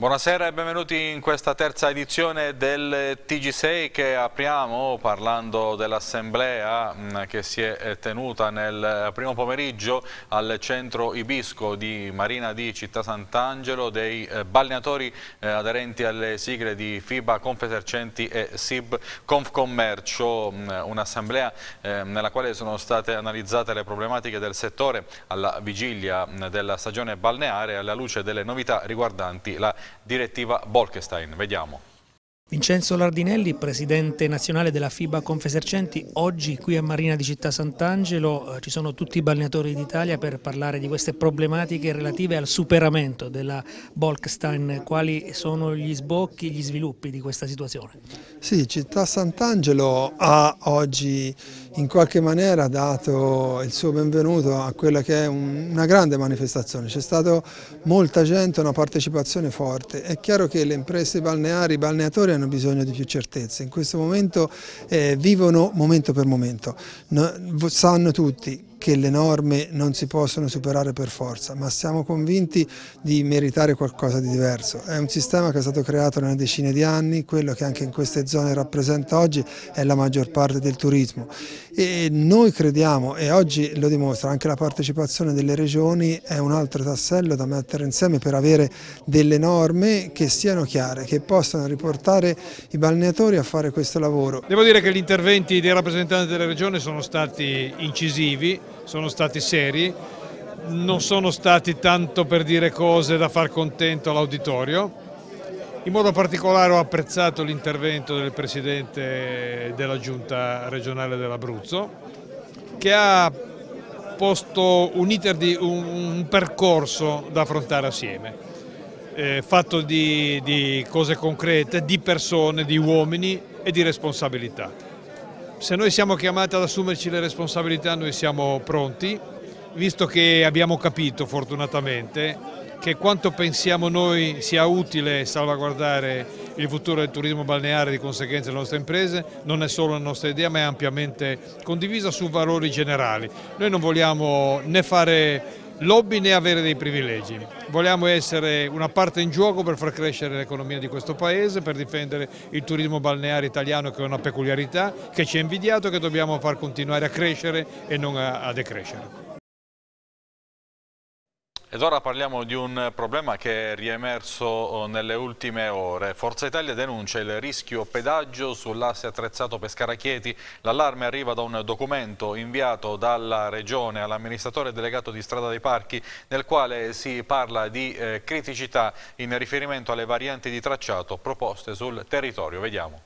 Buonasera e benvenuti in questa terza edizione del TG6 che apriamo parlando dell'assemblea mm, che si è eh, tenuta nel eh, primo pomeriggio al centro Ibisco di Marina di Città Sant'Angelo dei eh, balneatori aderenti alle sigle di FIBA Confesercenti e SIB Confcommercio, mm, un'assemblea nella quale sono state analizzate le problematiche del settore alla vigilia mm, della stagione balneare alla luce delle novità riguardanti la direttiva Bolkestein. Vediamo. Vincenzo Lardinelli, presidente nazionale della FIBA Confesercenti, oggi qui a Marina di Città Sant'Angelo eh, ci sono tutti i balneatori d'Italia per parlare di queste problematiche relative al superamento della Bolkestein. Quali sono gli sbocchi, gli sviluppi di questa situazione? Sì, Città Sant'Angelo ha oggi in qualche maniera dato il suo benvenuto a quella che è una grande manifestazione. C'è stata molta gente, una partecipazione forte. È chiaro che le imprese balneari, i balneatori hanno hanno bisogno di più certezze. In questo momento eh, vivono momento per momento, no, sanno tutti che le norme non si possono superare per forza, ma siamo convinti di meritare qualcosa di diverso. È un sistema che è stato creato nelle decine di anni, quello che anche in queste zone rappresenta oggi è la maggior parte del turismo e noi crediamo, e oggi lo dimostra anche la partecipazione delle regioni, è un altro tassello da mettere insieme per avere delle norme che siano chiare, che possano riportare i balneatori a fare questo lavoro. Devo dire che gli interventi dei rappresentanti delle regioni sono stati incisivi, sono stati seri, non sono stati tanto per dire cose da far contento all'auditorio. In modo particolare ho apprezzato l'intervento del Presidente della Giunta regionale dell'Abruzzo che ha posto un, di, un, un percorso da affrontare assieme, eh, fatto di, di cose concrete, di persone, di uomini e di responsabilità. Se noi siamo chiamati ad assumerci le responsabilità noi siamo pronti, visto che abbiamo capito fortunatamente che quanto pensiamo noi sia utile salvaguardare il futuro del turismo balneare e di conseguenza delle nostre imprese non è solo la nostra idea ma è ampiamente condivisa su valori generali. Noi non vogliamo né fare lobby né avere dei privilegi. Vogliamo essere una parte in gioco per far crescere l'economia di questo paese, per difendere il turismo balneare italiano che è una peculiarità, che ci è invidiato e che dobbiamo far continuare a crescere e non a, a decrescere. Ed ora parliamo di un problema che è riemerso eh, nelle ultime ore. Forza Italia denuncia il rischio pedaggio sull'asse attrezzato Pescara-Chieti. L'allarme arriva da un documento inviato dalla Regione all'amministratore delegato di Strada dei Parchi nel quale si parla di eh, criticità in riferimento alle varianti di tracciato proposte sul territorio. Vediamo.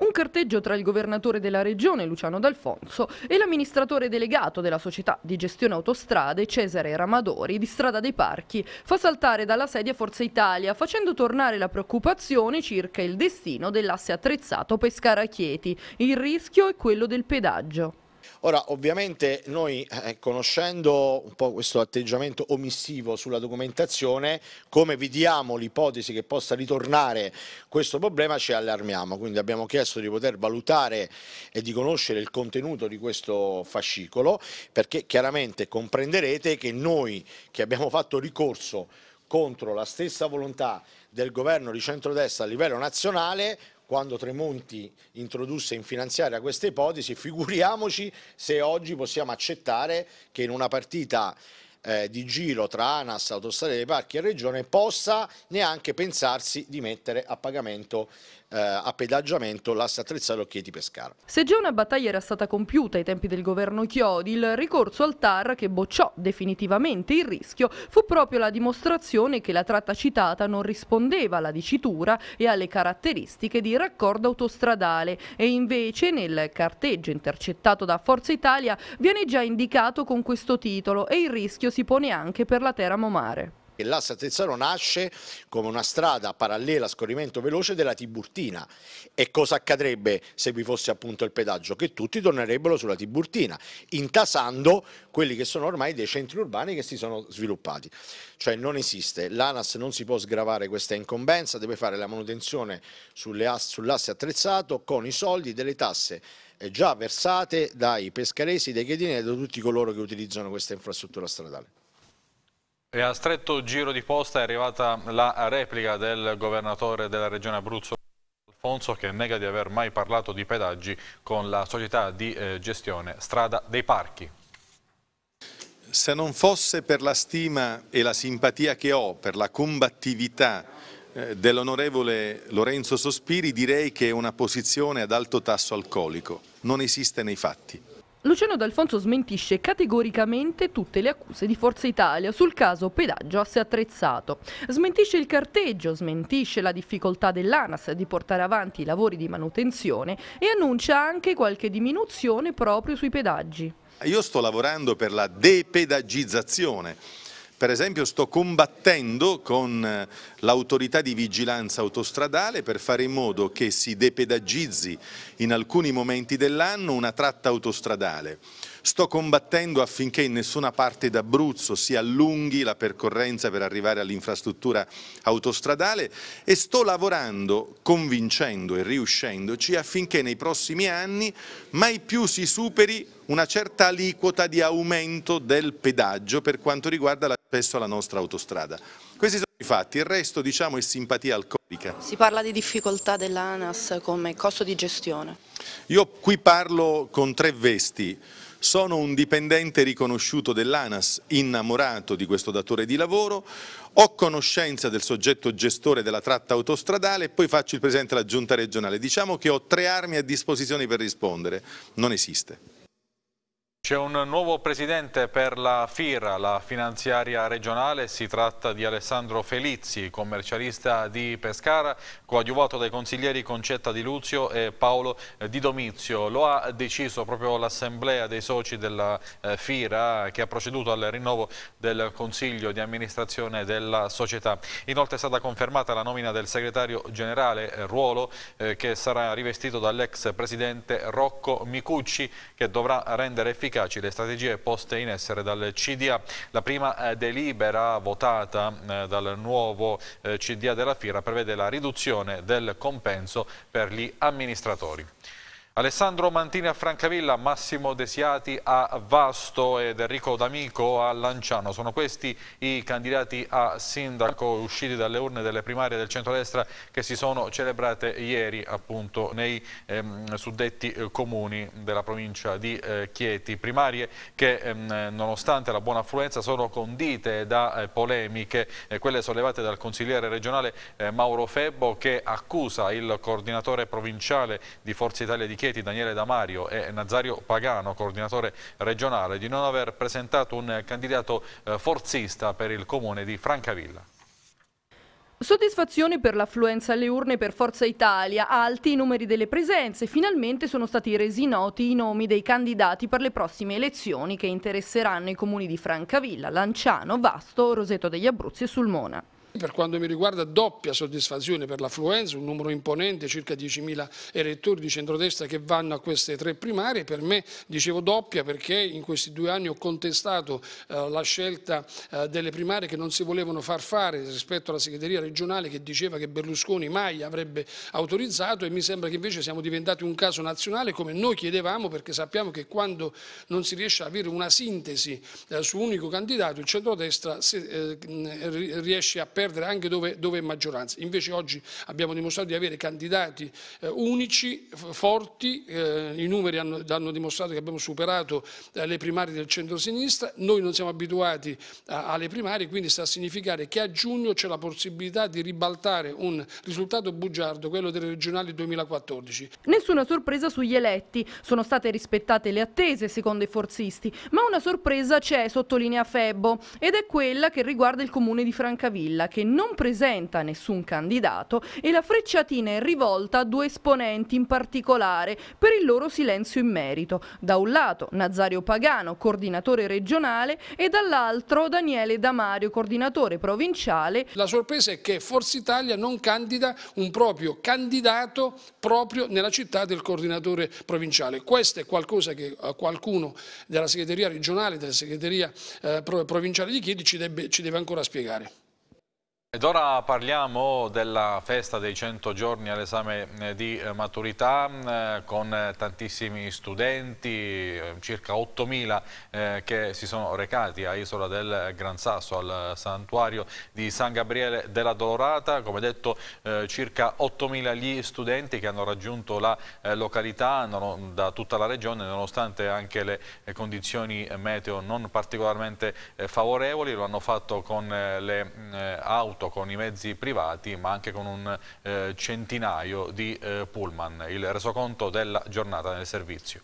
Un carteggio tra il governatore della regione, Luciano D'Alfonso, e l'amministratore delegato della società di gestione autostrade, Cesare Ramadori, di Strada dei Parchi, fa saltare dalla sedia Forza Italia, facendo tornare la preoccupazione circa il destino dell'asse attrezzato Pescara-Chieti. Il rischio è quello del pedaggio. Ora, ovviamente noi eh, conoscendo un po' questo atteggiamento omissivo sulla documentazione, come vediamo l'ipotesi che possa ritornare questo problema, ci allarmiamo. Quindi abbiamo chiesto di poter valutare e di conoscere il contenuto di questo fascicolo, perché chiaramente comprenderete che noi che abbiamo fatto ricorso contro la stessa volontà del governo di centrodestra a livello nazionale quando Tremonti introdusse in finanziaria questa ipotesi, figuriamoci se oggi possiamo accettare che in una partita eh, di giro tra ANAS, Autostrade dei Parchi e Regione possa neanche pensarsi di mettere a pagamento eh, a pedaggiamento Lassa Trezzaro Chieti Pescara. Se già una battaglia era stata compiuta ai tempi del governo Chiodi, il ricorso al TAR che bocciò definitivamente il rischio fu proprio la dimostrazione che la tratta citata non rispondeva alla dicitura e alle caratteristiche di raccordo autostradale e invece nel carteggio intercettato da Forza Italia viene già indicato con questo titolo e il rischio si pone anche per la Teramo Mare che l'asse Tezzano nasce come una strada parallela a scorrimento veloce della Tiburtina. E cosa accadrebbe se vi fosse appunto il pedaggio? Che tutti tornerebbero sulla Tiburtina, intasando quelli che sono ormai dei centri urbani che si sono sviluppati. Cioè non esiste, l'ANAS non si può sgravare questa incombenza, deve fare la manutenzione sull'asse attrezzato con i soldi delle tasse eh, già versate dai pescaresi, dai chedini e da tutti coloro che utilizzano questa infrastruttura stradale. E a stretto giro di posta è arrivata la replica del governatore della regione Abruzzo Alfonso che nega di aver mai parlato di pedaggi con la società di eh, gestione Strada dei Parchi. Se non fosse per la stima e la simpatia che ho per la combattività eh, dell'onorevole Lorenzo Sospiri direi che è una posizione ad alto tasso alcolico, non esiste nei fatti. Luciano D'Alfonso smentisce categoricamente tutte le accuse di Forza Italia sul caso pedaggio asse attrezzato. Smentisce il carteggio, smentisce la difficoltà dell'ANAS di portare avanti i lavori di manutenzione e annuncia anche qualche diminuzione proprio sui pedaggi. Io sto lavorando per la depedaggizzazione per esempio sto combattendo con eh, l'autorità di vigilanza autostradale per fare in modo che si depedagizzi in alcuni momenti dell'anno una tratta autostradale. Sto combattendo affinché in nessuna parte d'Abruzzo si allunghi la percorrenza per arrivare all'infrastruttura autostradale e sto lavorando, convincendo e riuscendoci affinché nei prossimi anni mai più si superi una certa aliquota di aumento del pedaggio per quanto riguarda l'accesso alla nostra autostrada. Questi sono i fatti, il resto diciamo è simpatia alcolica. Si parla di difficoltà dell'ANAS come costo di gestione. Io qui parlo con tre vesti. Sono un dipendente riconosciuto dell'ANAS, innamorato di questo datore di lavoro, ho conoscenza del soggetto gestore della tratta autostradale e poi faccio il presente alla Giunta regionale. Diciamo che ho tre armi a disposizione per rispondere. Non esiste. C'è un nuovo presidente per la FIRA, la finanziaria regionale, si tratta di Alessandro Felizzi, commercialista di Pescara, coadiuvato dai consiglieri Concetta Di Luzio e Paolo Di Domizio. Lo ha deciso proprio l'assemblea dei soci della eh, FIRA che ha proceduto al rinnovo del consiglio di amministrazione della società. Inoltre è stata confermata la nomina del segretario generale eh, Ruolo eh, che sarà rivestito dall'ex presidente Rocco Micucci che dovrà rendere efficace efficaci le strategie poste in essere dal CDA. La prima eh, delibera votata eh, dal nuovo eh, CDA della FIRA prevede la riduzione del compenso per gli amministratori. Alessandro Mantini a Francavilla, Massimo Desiati a Vasto ed Enrico D'Amico a Lanciano. Sono questi i candidati a sindaco usciti dalle urne delle primarie del centrodestra che si sono celebrate ieri appunto nei ehm, suddetti eh, comuni della provincia di eh, Chieti. Primarie che ehm, nonostante la buona affluenza sono condite da eh, polemiche, eh, quelle sollevate dal consigliere regionale eh, Mauro Febbo che accusa il coordinatore provinciale di Forza Italia di Chieti Chieti, Daniele Damario e Nazario Pagano, coordinatore regionale, di non aver presentato un candidato eh, forzista per il comune di Francavilla. Soddisfazione per l'affluenza alle urne per Forza Italia, alti i numeri delle presenze, finalmente sono stati resi noti i nomi dei candidati per le prossime elezioni che interesseranno i comuni di Francavilla, Lanciano, Vasto, Roseto degli Abruzzi e Sulmona. Per quanto mi riguarda doppia soddisfazione per l'affluenza, un numero imponente, circa 10.000 elettori di centrodestra che vanno a queste tre primarie, per me dicevo doppia perché in questi due anni ho contestato eh, la scelta eh, delle primarie che non si volevano far fare rispetto alla segreteria regionale che diceva che Berlusconi mai avrebbe autorizzato e mi sembra che invece siamo diventati un caso nazionale come noi chiedevamo perché sappiamo che quando non si riesce a avere una sintesi eh, su un unico candidato il centrodestra si, eh, riesce a perdere perdere anche dove, dove, è maggioranza. Invece oggi abbiamo dimostrato di avere candidati eh, unici, forti, eh, i numeri hanno, hanno, dimostrato che abbiamo superato eh, le primarie del centro-sinistra, noi non siamo abituati alle primarie, quindi sta a significare che a giugno c'è la possibilità di ribaltare un risultato bugiardo, quello delle regionali 2014. Nessuna sorpresa sugli eletti, sono state rispettate le attese secondo i forzisti, ma una sorpresa c'è, sottolinea Febbo, ed è quella che riguarda il comune di Francavilla che non presenta nessun candidato e la frecciatina è rivolta a due esponenti in particolare per il loro silenzio in merito. Da un lato Nazario Pagano, coordinatore regionale, e dall'altro Daniele Damario, coordinatore provinciale. La sorpresa è che Forza Italia non candida un proprio candidato proprio nella città del coordinatore provinciale. Questo è qualcosa che eh, qualcuno della segreteria regionale, della segreteria eh, provinciale di Chieti ci deve, ci deve ancora spiegare. Ed ora parliamo della festa dei 100 giorni all'esame eh, di eh, maturità eh, con tantissimi studenti, circa 8.000 che si sono recati a Isola del Gran Sasso, al santuario di San Gabriele della Dolorata. Come detto circa 8.000 gli studenti che hanno raggiunto la località da tutta la regione nonostante anche le condizioni meteo non particolarmente favorevoli. Lo hanno fatto con le mm, auto soltanto con i mezzi privati ma anche con un eh, centinaio di eh, pullman. Il resoconto della giornata nel servizio.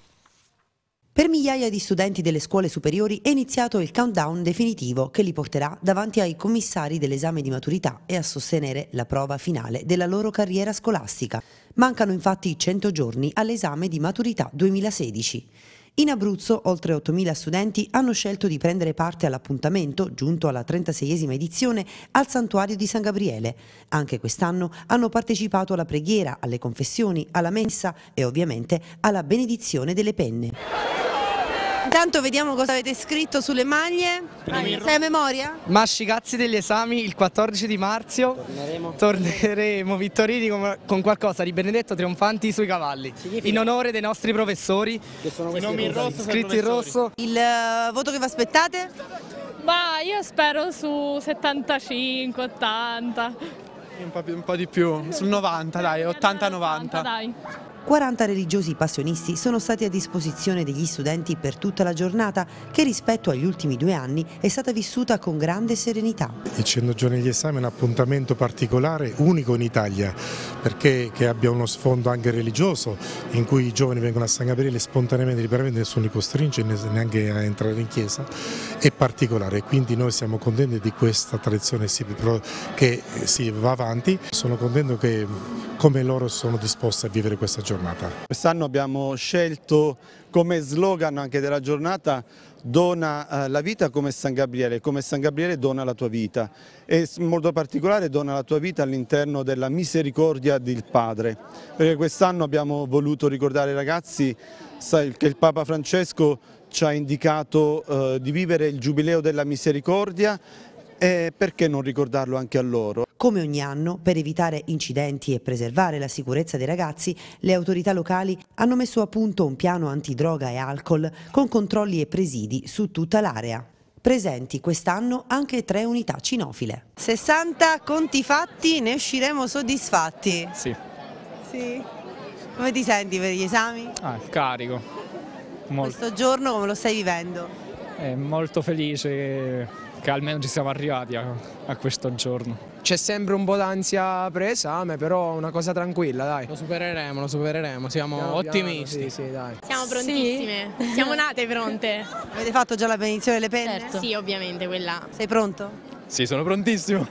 Per migliaia di studenti delle scuole superiori è iniziato il countdown definitivo che li porterà davanti ai commissari dell'esame di maturità e a sostenere la prova finale della loro carriera scolastica. Mancano infatti 100 giorni all'esame di maturità 2016. In Abruzzo oltre 8.000 studenti hanno scelto di prendere parte all'appuntamento, giunto alla 36esima edizione, al santuario di San Gabriele. Anche quest'anno hanno partecipato alla preghiera, alle confessioni, alla messa e ovviamente alla benedizione delle penne. Intanto vediamo cosa avete scritto sulle maglie. sei a memoria? Masci cazzi degli esami il 14 di marzo. Torneremo. Torneremo vittorini con, con, qualcosa di Benedetto Trionfanti sui cavalli. Significa? In onore dei nostri professori. Che sono questi nomi in rosso, scritti in rosso. Il uh, voto che vi aspettate? Ma io spero su 75, 80. Un po', un po di più, sul 90 dai, 80-90. Dai. 40 religiosi passionisti sono stati a disposizione degli studenti per tutta la giornata che rispetto agli ultimi due anni è stata vissuta con grande serenità. Il Cento giorni di esame è un appuntamento particolare, unico in Italia, perché abbia uno sfondo anche religioso in cui i giovani vengono a San Gabriele spontaneamente, liberamente, nessuno li costringe neanche a entrare in chiesa, è particolare, quindi noi siamo contenti di questa tradizione che eh, si va avanti, sono contento che come loro sono disposti a vivere questa giornata giornata. Quest'anno abbiamo scelto come slogan anche della giornata dona eh, la vita come San Gabriele, come San Gabriele dona la tua vita e in modo particolare dona la tua vita all'interno della misericordia del Padre. Quest'anno abbiamo voluto ricordare ai ragazzi che il Papa Francesco ci ha indicato eh, di vivere il Giubileo della Misericordia e perché non ricordarlo anche a loro? Come ogni anno, per evitare incidenti e preservare la sicurezza dei ragazzi, le autorità locali hanno messo a punto un piano antidroga e alcol con controlli e presidi su tutta l'area presenti quest'anno anche tre unità cinofile. 60 conti fatti, ne usciremo soddisfatti? Sì. sì. Come ti senti per gli esami? Ah, carico. Molto. Questo giorno come lo stai vivendo? È eh, molto felice che almeno ci siamo arrivati a, a questo giorno c'è sempre un po' d'ansia preesame, però è una cosa tranquilla, dai. Lo supereremo, lo supereremo, siamo piano, ottimisti. Piano, sì, sì, dai. Siamo prontissime, sì? siamo nate pronte. Avete fatto già la benedizione delle penne? Certo. Sì, ovviamente quella. Sei pronto? Sì, sono prontissimo.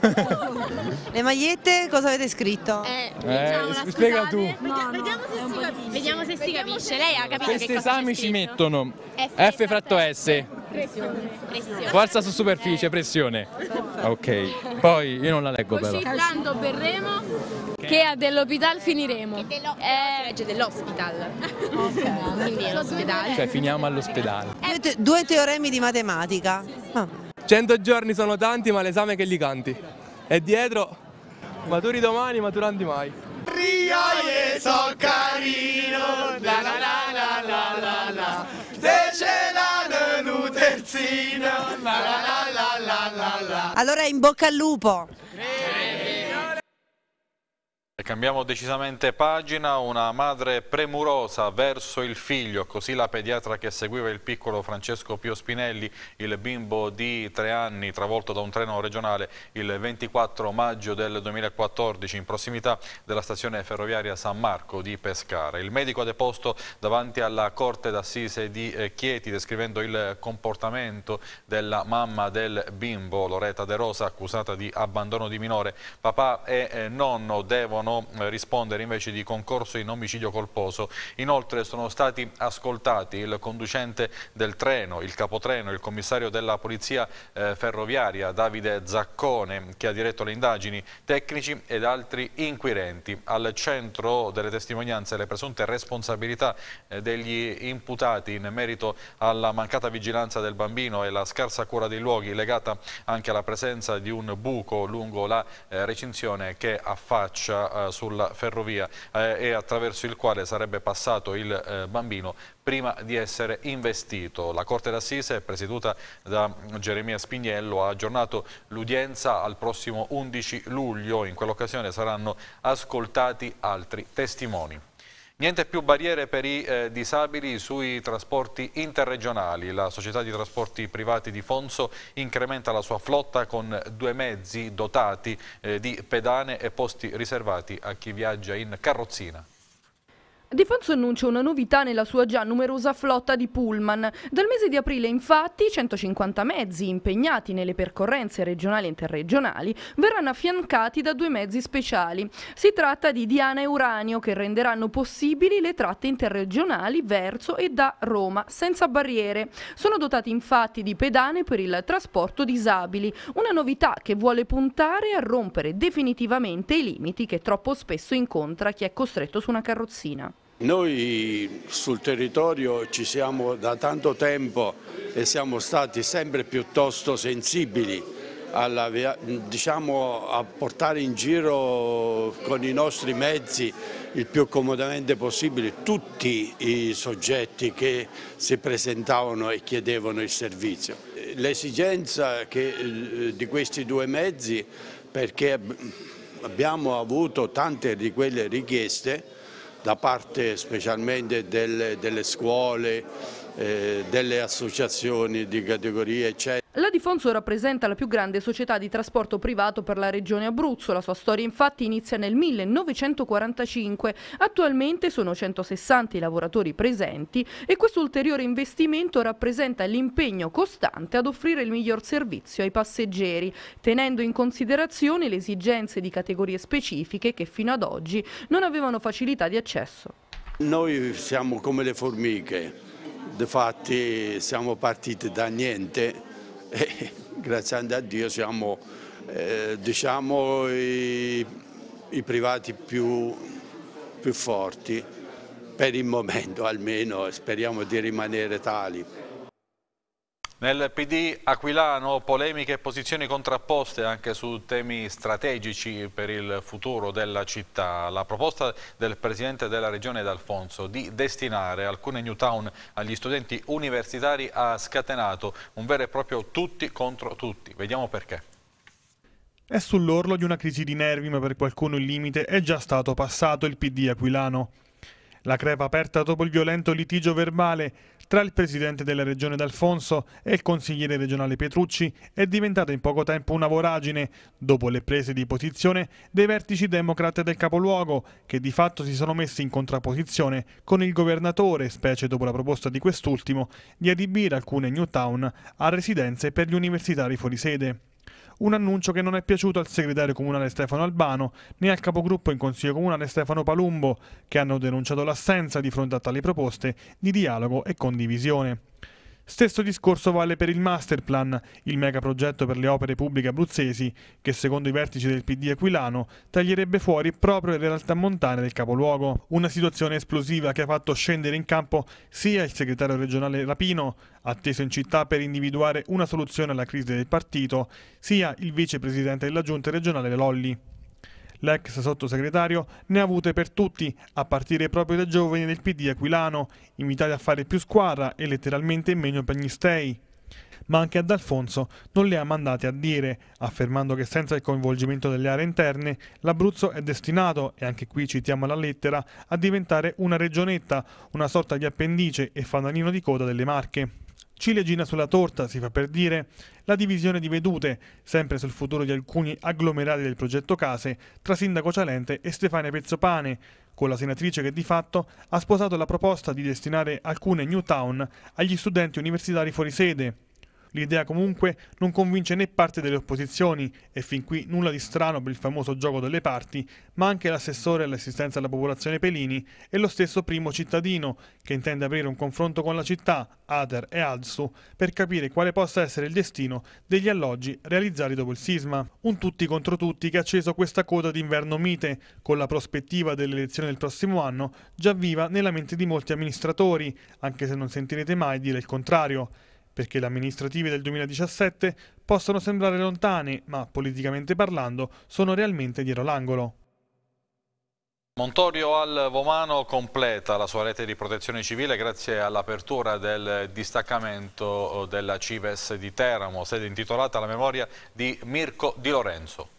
Le magliette cosa avete scritto? Eh, eh diciamo spiega tu. No, vediamo, se si capisce. vediamo se si capisce. Lei ha capito che Questi esami ci mettono F, F fratto S. S. Pressione. Forza su superficie, pressione. Ok, poi io non la leggo però. Citando berremo okay. che a dell'hospital finiremo. Che dell'hospital. eh... Legge Quindi è l'ospedale. Cioè finiamo all'ospedale. Eh. Due, teoremi di matematica. Sì, ah. 100 giorni sono tanti ma l'esame che li canti. E dietro, maturi domani, maturanti mai. Rio, so carino, la la la la la la la terzino, la la la la la la. Allora in bocca al lupo. Credo. Cambiamo decisamente pagina, una madre premurosa verso il figlio, così la pediatra che seguiva il piccolo Francesco Pio Spinelli, il bimbo di tre anni travolto da un treno regionale il 24 maggio del 2014 in prossimità della stazione ferroviaria San Marco di Pescara. Il medico ha deposto davanti alla corte d'assise di eh, Chieti descrivendo il comportamento della mamma del bimbo, Loretta De Rosa, accusata di abbandono di minore. Papà e eh, nonno devono devono eh, rispondere invece di concorso in omicidio colposo. Inoltre sono stati ascoltati il conducente del treno, il capotreno, il commissario della Polizia eh, Ferroviaria Davide Zaccone che ha diretto le indagini, tecnici ed altri inquirenti. Al centro delle testimonianze le presunte responsabilità eh, degli imputati in merito alla mancata vigilanza del bambino e la scarsa cura dei luoghi legata anche alla presenza di un buco lungo la recinzione che affaccia eh, sulla ferrovia eh, e attraverso il quale sarebbe passato il eh, bambino prima di essere investito. La Corte d'Assise, presieduta da Geremia Spignello, ha aggiornato l'udienza al prossimo 11 luglio. In quell'occasione saranno ascoltati altri testimoni. Niente più barriere per i eh, disabili sui trasporti interregionali. La società di trasporti privati di Fonso incrementa la sua flotta con due mezzi dotati eh, di pedane e posti riservati a chi viaggia in carrozzina. Defanso annuncia una novità nella sua già numerosa flotta di pullman. Dal mese di aprile infatti 150 mezzi impegnati nelle percorrenze regionali e interregionali verranno affiancati da due mezzi speciali. Si tratta di Diana e Uranio che renderanno possibili le tratte interregionali verso e da Roma senza barriere. Sono dotati infatti di pedane per il trasporto disabili, una novità che vuole puntare a rompere definitivamente i limiti che troppo spesso incontra chi è costretto su una carrozzina. Noi sul territorio ci siamo da tanto tempo e siamo stati sempre piuttosto sensibili alla, diciamo, a portare in giro con i nostri mezzi il più comodamente possibile tutti i soggetti che si presentavano e chiedevano il servizio. L'esigenza eh, di questi due mezzi, perché abbiamo avuto tante di quelle richieste, da parte specialmente delle, delle scuole, eh, delle associazioni di categorie eccetera. La Difonso rappresenta la più grande società di trasporto privato per la regione Abruzzo. La sua storia infatti inizia nel 1945. Attualmente sono 160 i lavoratori presenti e questo ulteriore investimento rappresenta l'impegno costante ad offrire il miglior servizio ai passeggeri, tenendo in considerazione le esigenze di categorie specifiche che fino ad oggi non avevano facilità di accesso. Noi siamo come le formiche, Difatti siamo partiti da niente e eh, grazie a Dio siamo eh, diciamo, i, i, privati più, più forti, per il momento almeno, speriamo di rimanere tali. Nel PD aquilano polemiche e posizioni contrapposte anche su temi strategici per il futuro della città. La proposta del presidente della regione D'Alfonso di destinare alcune new town agli studenti universitari ha scatenato un vero e proprio tutti contro tutti. Vediamo perché. È sull'orlo di una crisi di nervi, ma per qualcuno il limite è già stato passato il PD aquilano. La crepa aperta dopo il violento litigio verbale tra il presidente della regione D'Alfonso e il consigliere regionale Petrucci è diventata in poco tempo una voragine dopo le prese di posizione dei vertici democrat del capoluogo che di fatto si sono messi in contrapposizione con il governatore, specie dopo la proposta di quest'ultimo, di adibire alcune Newtown a residenze per gli universitari fuori sede. Un annuncio che non è piaciuto al segretario comunale Stefano Albano né al capogruppo in consiglio comunale Stefano Palumbo, che hanno denunciato l'assenza di fronte a tali proposte di dialogo e condivisione. Stesso discorso vale per il Masterplan, il megaprogetto per le opere pubbliche abruzzesi, che secondo i vertici del PD Aquilano taglierebbe fuori proprio le realtà montane del capoluogo. Una situazione esplosiva che ha fatto scendere in campo sia il segretario regionale Rapino, atteso in città per individuare una soluzione alla crisi del partito, sia il vicepresidente della giunta regionale Lolli. L'ex sottosegretario ne ha avute per tutti, a partire proprio dai giovani del PD aquilano, invitati a fare più squadra e letteralmente meno pagnistei. Ma anche ad Alfonso non le ha mandate a dire, affermando che senza il coinvolgimento delle aree interne l'Abruzzo è destinato, e anche qui citiamo la lettera, a diventare una regionetta, una sorta di appendice e fanalino di coda delle Marche. Ciliegina sulla torta, si fa per dire, la divisione di vedute, sempre sul futuro di alcuni agglomerati del progetto Case, tra Sindaco Cialente e Stefania Pezzopane, con la senatrice che di fatto ha sposato la proposta di destinare alcune New Town agli studenti universitari fuori sede, L'idea comunque non convince né parte delle opposizioni, e fin qui nulla di strano per il famoso gioco delle parti, ma anche l'assessore all'assistenza alla popolazione Pelini e lo stesso primo cittadino, che intende aprire un confronto con la città, ADER e ADSU, per capire quale possa essere il destino degli alloggi realizzati dopo il sisma. Un tutti contro tutti che ha acceso questa coda d'inverno mite, con la prospettiva dell'elezione del prossimo anno già viva nella mente di molti amministratori, anche se non sentirete mai dire il contrario perché le amministrative del 2017 possono sembrare lontane, ma politicamente parlando sono realmente dietro l'angolo. Montorio al Vomano completa la sua rete di protezione civile grazie all'apertura del distaccamento eh, della Cives di Teramo, sede intitolata alla memoria di Mirko Di Lorenzo.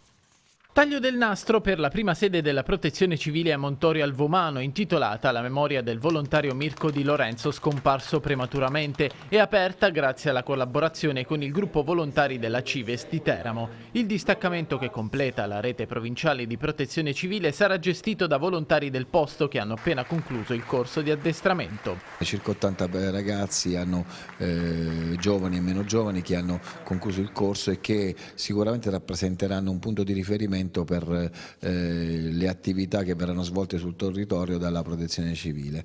Taglio del nastro per la prima sede della Protezione Civile a Montorio al Vomano, intitolata alla memoria del volontario Mirko Di Lorenzo scomparso prematuramente e aperta grazie alla collaborazione con il gruppo volontari della Cives di Teramo. Il distaccamento che completa la rete provinciale di Protezione Civile sarà gestito da volontari del posto che hanno appena concluso il corso di addestramento. Circa 80 ragazzi, hanno, eh, giovani e meno giovani, che hanno concluso il corso e che sicuramente rappresenteranno un punto di riferimento finanziamento per eh, le attività che verranno svolte sul territorio dalla protezione civile.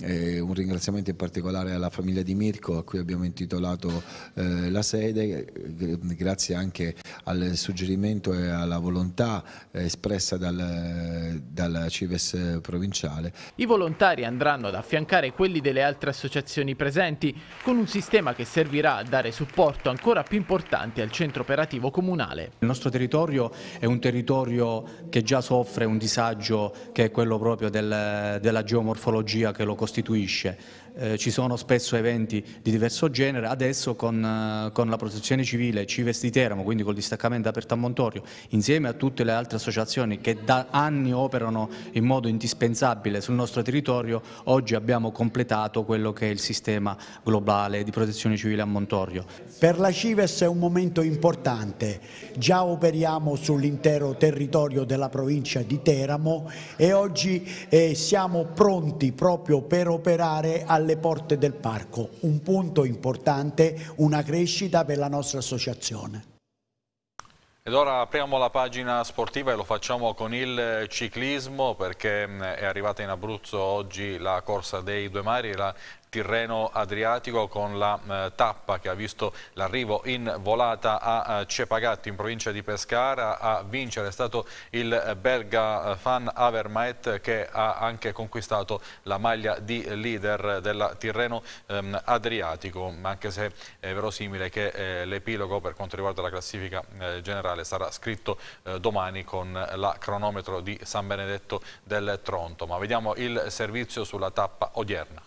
Eh, un ringraziamento in particolare alla famiglia di Mirko a cui abbiamo intitolato eh, la sede, eh, grazie anche al suggerimento e alla volontà eh, espressa dal, dalla Cives provinciale. I volontari andranno ad affiancare quelli delle altre associazioni presenti con un sistema che servirà a dare supporto ancora più importante al centro operativo comunale. Il nostro territorio è un territorio che già soffre un disagio che è quello proprio del, della geomorfologia che lo costituisce eh, ci sono spesso eventi di diverso genere, adesso con, eh, con la protezione civile Cives di Teramo, quindi col distaccamento aperto a Montorio, insieme a tutte le altre associazioni che da anni operano in modo indispensabile sul nostro territorio, oggi abbiamo completato quello che è il sistema globale di protezione civile a Montorio. Per la Cives è un momento importante, già operiamo sull'intero territorio della provincia di Teramo e oggi eh, siamo pronti proprio per operare al alle porte del parco, un punto importante, una crescita per la nostra associazione. Ed ora apriamo la pagina sportiva e lo facciamo con il ciclismo perché mm, è arrivata in Abruzzo oggi la corsa dei due mari, la Tirreno Adriatico con la eh, tappa che ha visto l'arrivo in volata a eh, Cepagatti in provincia di Pescara a vincere è stato il eh, belga Fan eh, Avermaet che ha anche conquistato la maglia di leader della Tirreno ehm, Adriatico anche se è verosimile che eh, l'epilogo per quanto riguarda la classifica eh, generale elettorale sarà scritto eh, domani con la cronometro di San Benedetto del Tronto. Ma vediamo il servizio sulla tappa odierna.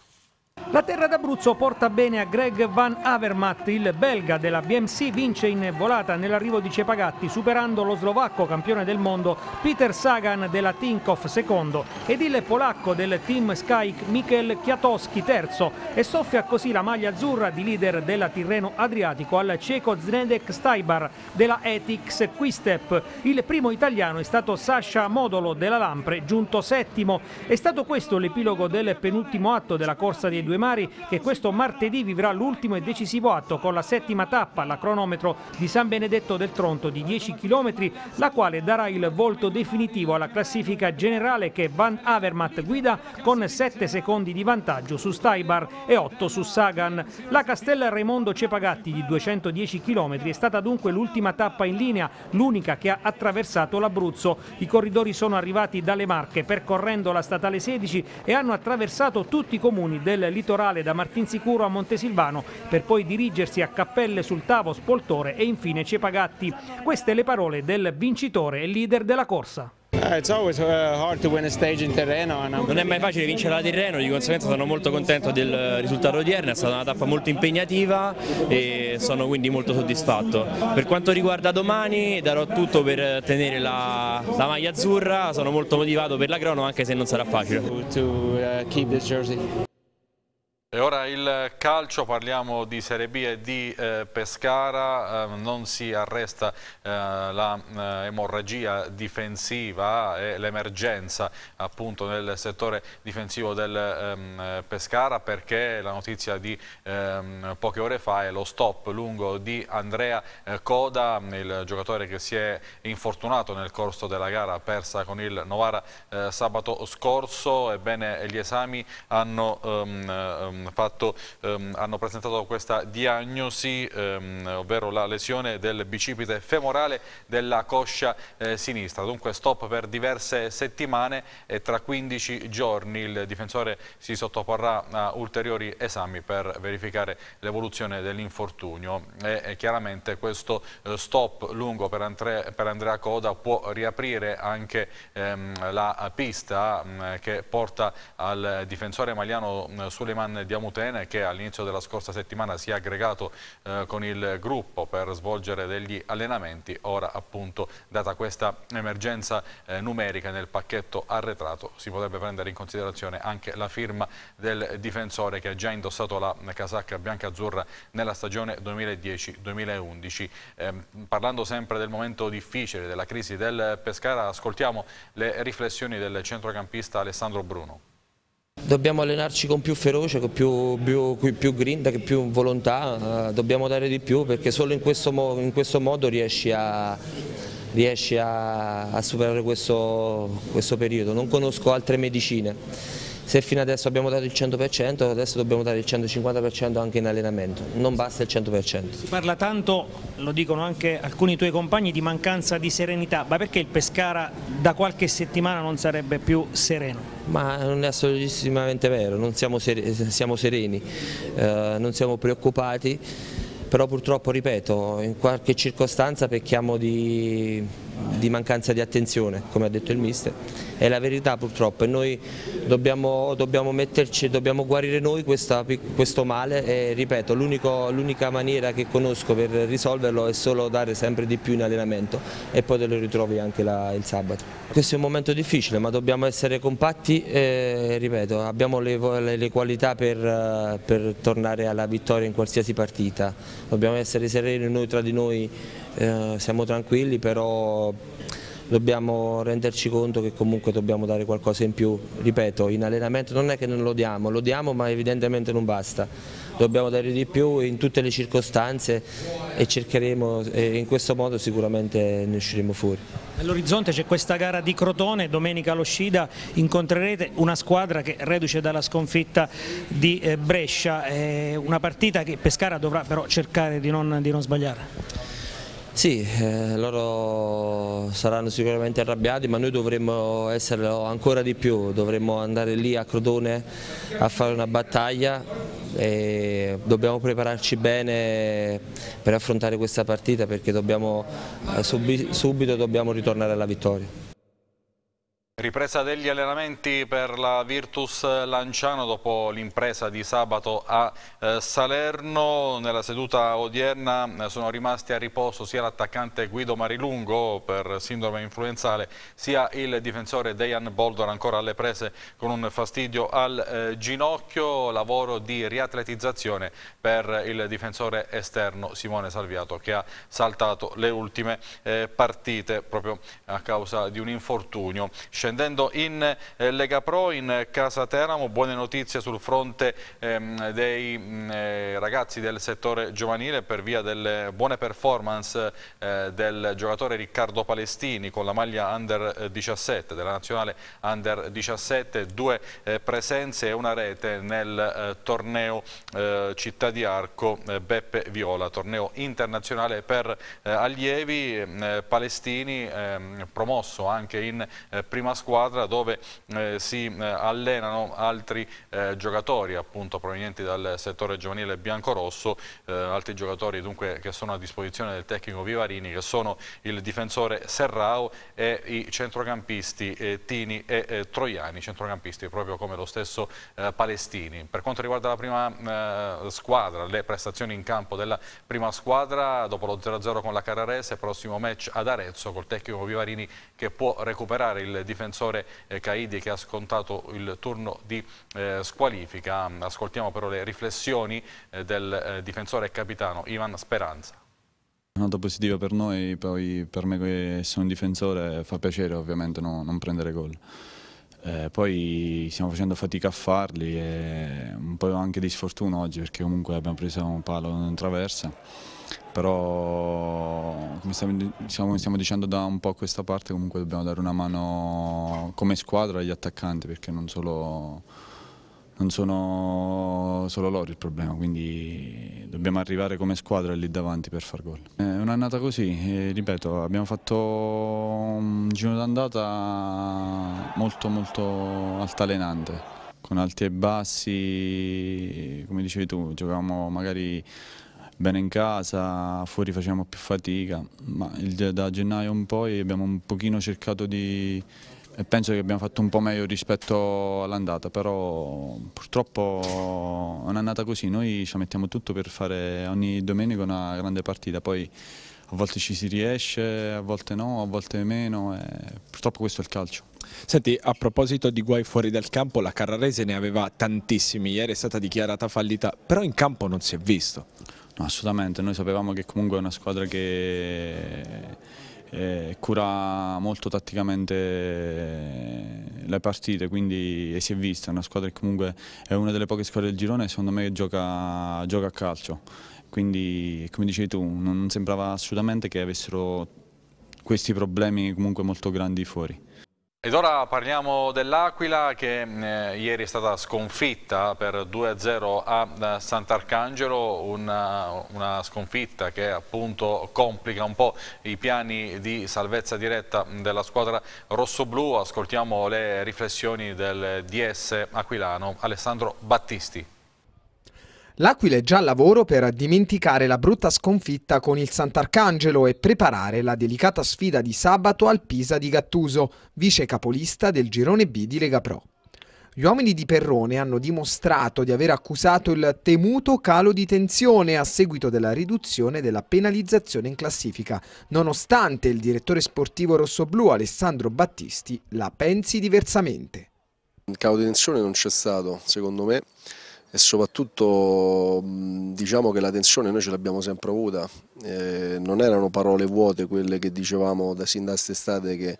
La terra d'Abruzzo porta bene a Greg Van Avermatt, il belga della BMC vince in volata nell'arrivo di Cepagatti superando lo slovacco campione del mondo Peter Sagan della Tinkoff secondo ed il polacco del team Sky Mikel Kwiatkowski terzo e soffia così la maglia azzurra di leader della Tirreno Adriatico al cieco Znedek Staibar della Etix Quistep. Il primo italiano è stato Sasha Modolo della Lampre giunto settimo. È stato questo l'epilogo del penultimo atto della corsa di Due Mari che questo martedì vivrà l'ultimo e decisivo atto con la settima tappa, alla cronometro di San Benedetto del Tronto di 10 km, la quale darà il volto definitivo alla classifica generale che Van Avermaet guida con 7 secondi di vantaggio su Staibar e 8 su Sagan. La Castella Raimondo Cepagatti di 210 km è stata dunque l'ultima tappa in linea, l'unica che ha attraversato l'Abruzzo. I corridori sono arrivati dalle Marche percorrendo la statale 16 e hanno attraversato tutti i comuni del litorale da Martinsicuro a Montesilvano per poi dirigersi a Cappelle sul Tavo, Spoltore e infine Cepagatti. Queste le parole del vincitore e leader della corsa. Eh, uh, non è mai facile vincere la Tirreno, di conseguenza sono molto contento del risultato odierno, è stata una tappa molto impegnativa e sono quindi molto soddisfatto. Per quanto riguarda domani darò tutto per tenere la, la maglia azzurra, sono molto motivato per la crono anche se non sarà facile. Uh, e ora il calcio, parliamo di Serie B e di eh, Pescara, eh, non si arresta eh, l'emorragia eh, difensiva e l'emergenza appunto nel settore difensivo del ehm, Pescara perché la notizia di ehm, poche ore fa è lo stop lungo di Andrea eh, Coda, il giocatore che si è infortunato nel corso della gara persa con il Novara eh, sabato scorso, ebbene gli esami hanno... Ehm, ehm fatto, ehm, hanno presentato questa diagnosi, ehm, ovvero la lesione del bicipite femorale della coscia eh, sinistra. Dunque stop per diverse settimane e tra 15 giorni il difensore si sottoporrà a ulteriori esami per verificare l'evoluzione dell'infortunio e chiaramente questo eh, stop lungo per, Andrea Coda può riaprire anche ehm, la pista mm, che porta al difensore maliano mm, Suleiman Di Piamutene che all'inizio della scorsa settimana si è aggregato eh, con il gruppo per svolgere degli allenamenti. Ora appunto data questa emergenza eh, numerica nel pacchetto arretrato si potrebbe prendere in considerazione anche la firma del difensore che ha già indossato la casacca bianca-azzurra nella stagione 2010-2011. Eh, parlando sempre del momento difficile, della crisi del Pescara, ascoltiamo le riflessioni del centrocampista Alessandro Bruno. Dobbiamo allenarci con più ferocia, con più, più, più grinta, con più volontà, eh, dobbiamo dare di più perché solo in questo, in questo modo riesci a, riesci a, a superare questo, questo periodo. Non conosco altre medicine se fino adesso abbiamo dato il 100% adesso dobbiamo dare il 150% anche in allenamento, non basta il 100%. Si parla tanto, lo dicono anche alcuni tuoi compagni, di mancanza di serenità, ma perché il Pescara da qualche settimana non sarebbe più sereno? Ma non è assolutamente vero, non siamo, sereni, siamo sereni eh, non siamo preoccupati, però purtroppo, ripeto, in qualche circostanza pecchiamo di di mancanza di attenzione, come ha detto il mister, è la verità purtroppo e noi dobbiamo, dobbiamo, metterci, dobbiamo guarire noi questa, questo male e ripeto l'unica maniera che conosco per risolverlo è solo dare sempre di più in allenamento e poi te lo ritrovi anche la, il sabato. Questo è un momento difficile ma dobbiamo essere compatti e ripeto abbiamo le, le, le qualità per, per tornare alla vittoria in qualsiasi partita, dobbiamo essere sereni noi tra di noi eh, siamo tranquilli però dobbiamo renderci conto che comunque dobbiamo dare qualcosa in più, ripeto in allenamento non è che non lo diamo, lo diamo ma evidentemente non basta, dobbiamo dare di più in tutte le circostanze e cercheremo e in questo modo sicuramente ne usciremo fuori. All'orizzonte c'è questa gara di Crotone, domenica allo Scida incontrerete una squadra che reduce dalla sconfitta di eh, Brescia, è una partita che Pescara dovrà però cercare di non, di non sbagliare. Sì, eh, loro saranno sicuramente arrabbiati ma noi dovremmo esserlo ancora di più, dovremmo andare lì a Crotone a fare una battaglia e dobbiamo prepararci bene per affrontare questa partita perché dobbiamo, eh, subito dobbiamo ritornare alla vittoria. Ripresa degli allenamenti per la Virtus Lanciano dopo l'impresa di sabato a eh, Salerno. Nella seduta odierna eh, sono rimasti a riposo sia l'attaccante Guido Marilungo per sindrome influenzale sia il difensore Dejan Boldor ancora alle prese con un fastidio al eh, ginocchio. Lavoro di riatletizzazione per il difensore esterno Simone Salviato che ha saltato le ultime partite proprio a causa di un infortunio. Scendendo Scendendo in eh, Lega Pro, in eh, Casa Teramo, buone notizie sul fronte ehm, dei mm, eh, ragazzi del settore giovanile per via delle buone performance del giocatore Riccardo Palestini con la maglia Under 17 della nazionale Under 17, due presenze e una rete nel torneo Città di Arco Beppe Viola, torneo internazionale per allievi ehm, palestini ehm, promosso anche in prima scuola squadra dove eh, si eh, allenano altri eh, giocatori appunto provenienti dal settore giovanile biancorosso, eh, altri giocatori dunque che sono a disposizione del tecnico Vivarini che sono il difensore Serrao e i centrocampisti eh, Tini e Troiani, centrocampisti proprio come lo stesso Palestini. Per quanto riguarda la prima squadra, le prestazioni in campo della prima squadra dopo lo 0-0 con la Carrarese, prossimo match ad Arezzo col tecnico Vivarini che può recuperare il difensore difensore eh, Caidi che ha scontato il turno di eh, squalifica. Ascoltiamo però le riflessioni eh, del difensore e capitano Ivan Speranza. Una nota positiva per noi, poi per me che sono un difensore fa piacere ovviamente no, non prendere gol. Eh, poi stiamo facendo fatica a farli e un po' anche di sfortuna oggi perché comunque abbiamo preso un palo in traversa però come stiamo, diciamo, stiamo, dicendo da un po' a questa parte comunque dobbiamo dare una mano come squadra agli attaccanti perché non, solo, non sono solo loro il problema, quindi dobbiamo arrivare come squadra lì davanti per far gol. Eh, è un'annata così, ripeto, abbiamo fatto un giro d'andata molto molto altalenante, con alti e bassi, come dicevi tu, giocavamo magari bene in casa, fuori facevamo più fatica, ma il, da gennaio in poi abbiamo un pochino cercato di... e penso che abbiamo fatto un po' meglio rispetto all'andata, però purtroppo è un'annata così, noi ci mettiamo tutto per fare ogni domenica una grande partita, poi a volte ci si riesce, a volte no, a volte meno, purtroppo questo è il calcio. Senti, a proposito di guai fuori dal campo, la Carrarese ne aveva tantissimi, ieri è stata dichiarata fallita, però in campo non si è visto. No, assolutamente, noi sapevamo che comunque è una squadra che eh, cura molto tatticamente eh, le partite quindi, e si è vista, è una squadra che comunque è una delle poche squadre del girone e secondo me gioca, gioca a calcio, quindi come dicevi tu non sembrava assolutamente che avessero questi problemi comunque molto grandi fuori. Ed ora parliamo dell'Aquila che mm, eh, ieri è stata sconfitta per 2-0 a eh, Sant'Arcangelo, una, eh, una, sconfitta che appunto complica un po' i piani di salvezza diretta della squadra rossoblù. Ascoltiamo le riflessioni del DS aquilano Alessandro Battisti. L'Aquila è già al lavoro per dimenticare la brutta sconfitta con il Sant'Arcangelo e preparare la delicata sfida di sabato al Pisa di Gattuso, vice capolista del girone B di Lega Pro. Gli uomini di Perrone hanno dimostrato di aver accusato il temuto calo di tensione a seguito della riduzione della penalizzazione in classifica, nonostante il direttore sportivo rossoblu Alessandro Battisti la pensi diversamente. Il calo di tensione non c'è stato, secondo me e soprattutto diciamo che la tensione noi ce l'abbiamo sempre avuta, eh, non erano parole vuote quelle che dicevamo da sin da quest'estate che,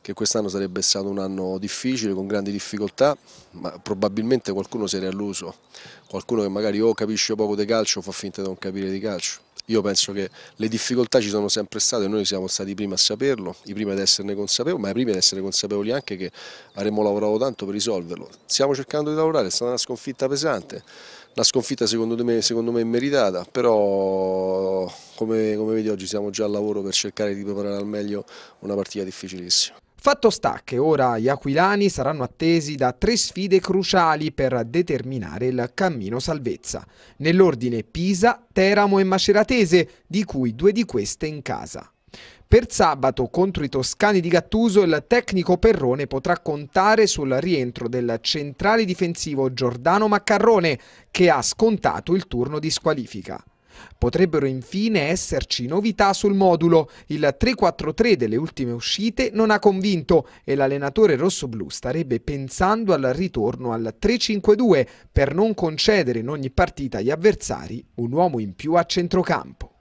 che quest'anno sarebbe stato un anno difficile, con grandi difficoltà, ma probabilmente qualcuno si era alluso, qualcuno che magari o capisce poco di calcio o fa finta di non capire di calcio. Io penso che le difficoltà ci sono sempre state, noi siamo stati i primi a saperlo, i primi ad esserne consapevoli, ma i primi ad essere consapevoli anche che avremmo lavorato tanto per risolverlo. Stiamo cercando di lavorare, è stata una sconfitta pesante, una sconfitta secondo me, secondo me meritata, però come, come vedi oggi siamo già al lavoro per cercare di preparare al meglio una partita difficilissima. Fatto sta che ora gli aquilani saranno attesi da tre sfide cruciali per determinare il cammino salvezza, nell'ordine Pisa, Teramo e Maceratese, di cui due di queste in casa. Per sabato contro i toscani di Gattuso il tecnico Perrone potrà contare sul rientro del centrale difensivo Giordano Maccarrone che ha scontato il turno di squalifica. Potrebbero infine esserci novità sul modulo. Il 3-4-3 delle ultime uscite non ha convinto e l'allenatore rossoblu starebbe pensando al ritorno al 3-5-2 per non concedere in ogni partita agli avversari un uomo in più a centrocampo.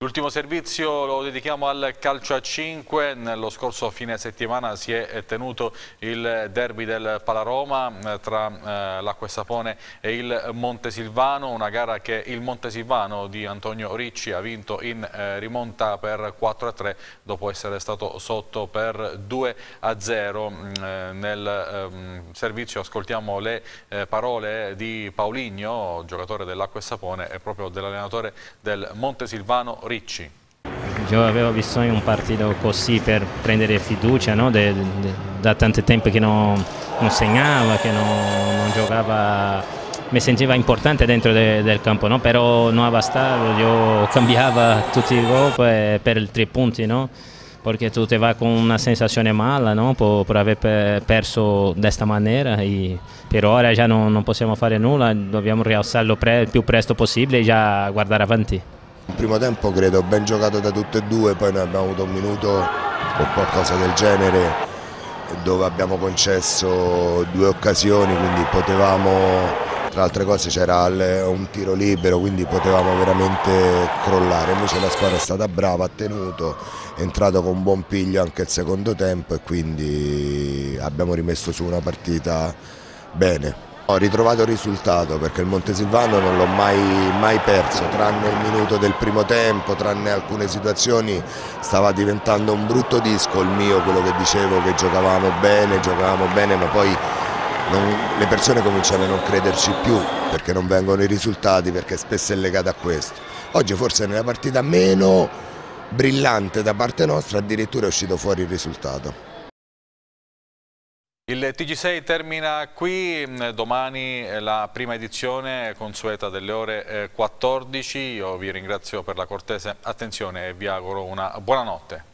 L'ultimo servizio lo dedichiamo al calcio a 5, nello scorso fine settimana si è tenuto il derby del Palaroma eh, tra eh, l'Acqua e Sapone e il Montesilvano, una gara che il Montesilvano di Antonio Ricci ha vinto in eh, rimonta per 4-3 a dopo essere stato sotto per 2-0. a mm, nel ehm, servizio ascoltiamo le parole di Paoligno, giocatore dell'Acqua e Sapone e proprio dell'allenatore del Montesilvano Ricci. Io avevo bisogno di un partito così per prendere fiducia, no? de, de, da tanto tempo che non, non segnava, che non, non giocava mi sentiva importante dentro de, del campo, no? però non bastava, io cambiavo tutti i gol eh, per, i tre punti, no? perché tu ti vai con una sensazione mala no? per, per aver perso questa maniera, e per ora già non, non, possiamo fare nulla, dobbiamo rialzarlo pre, il più presto possibile e già guardare avanti. Il primo tempo credo ben giocato da tutte e due, poi noi abbiamo avuto un minuto o qualcosa del genere dove abbiamo concesso due occasioni, quindi potevamo, tra altre cose c'era un tiro libero, quindi potevamo veramente crollare, invece la squadra è stata brava, ha tenuto, è entrato con buon piglio anche il secondo tempo e quindi abbiamo rimesso su una partita bene. Ho ritrovato il risultato perché il Montesilvano non l'ho mai, mai, perso, tranne il minuto del primo tempo, tranne alcune situazioni, stava diventando un brutto disco il mio, quello che dicevo che giocavamo bene, giocavamo bene, ma poi non, le persone cominciano a non crederci più perché non vengono i risultati, perché spesso è legato a questo. Oggi forse nella partita meno brillante da parte nostra addirittura è uscito fuori il risultato. Il TG6 termina qui, mm, domani la prima edizione consueta delle ore 14, eh, io vi ringrazio per la cortese attenzione e vi auguro una buona notte.